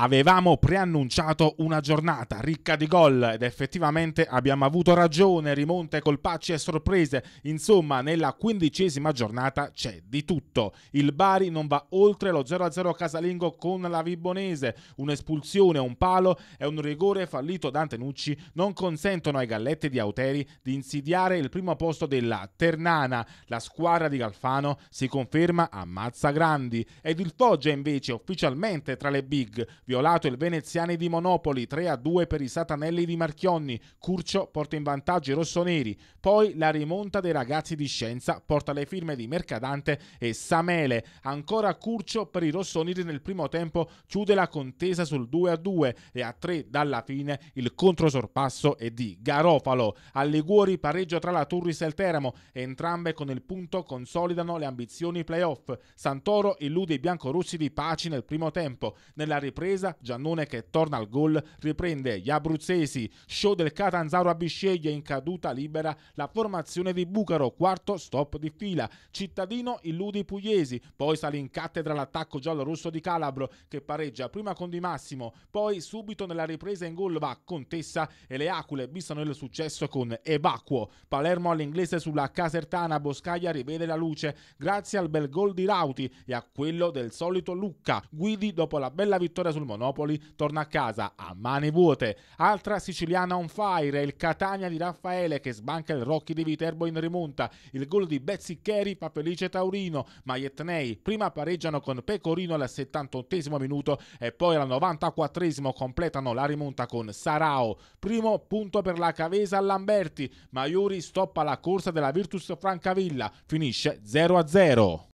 avevamo preannunciato una giornata ricca di gol ed effettivamente abbiamo avuto ragione, rimonte, colpacci e sorprese. Insomma, nella quindicesima giornata c'è di tutto. Il Bari non va oltre lo 0-0 casalingo con la Vibonese. Un'espulsione, un palo e un rigore fallito da Antenucci non consentono ai galletti di Auteri di insidiare il primo posto della Ternana. La squadra di Galfano si conferma a Mazza Grandi ed il Foggia invece ufficialmente tra le big Violato il Veneziani di Monopoli 3 a 2 per i Satanelli di Marchionni. Curcio porta in vantaggio i rossoneri. Poi la rimonta dei ragazzi di Scienza porta le firme di Mercadante e Samele. Ancora Curcio per i rossoneri nel primo tempo chiude la contesa sul 2 a 2 e a 3 dalla fine il controsorpasso è di Garofalo. A Liguori pareggio tra la Turris e il Teramo. Entrambe con il punto consolidano le ambizioni playoff. Santoro illude i biancorussi di Paci nel primo tempo. Nella ripresa difesa, Giannone che torna al gol, riprende gli abruzzesi, show del Catanzaro a Bisceglie in caduta libera la formazione di Bucaro, quarto stop di fila, Cittadino illudi i pugliesi, poi sale in cattedra l'attacco giallo-rosso di Calabro che pareggia prima con Di Massimo, poi subito nella ripresa in gol va Contessa e le Acule bissano il successo con Evacuo, Palermo all'inglese sulla Casertana, Boscaglia rivede la luce grazie al bel gol di Rauti e a quello del solito Lucca, Guidi dopo la bella vittoria sul Monopoli torna a casa a mani vuote. Altra siciliana on fire, il Catania di Raffaele che sbanca il Rocchi di Viterbo in rimonta. Il gol di Betsy Bezziccheri fa felice Taurino, ma gli etnei prima pareggiano con Pecorino al 78 minuto e poi al 94 completano la rimonta con Sarao. Primo punto per la Cavesa a Lamberti, Maiuri stoppa la corsa della Virtus Francavilla, finisce 0-0.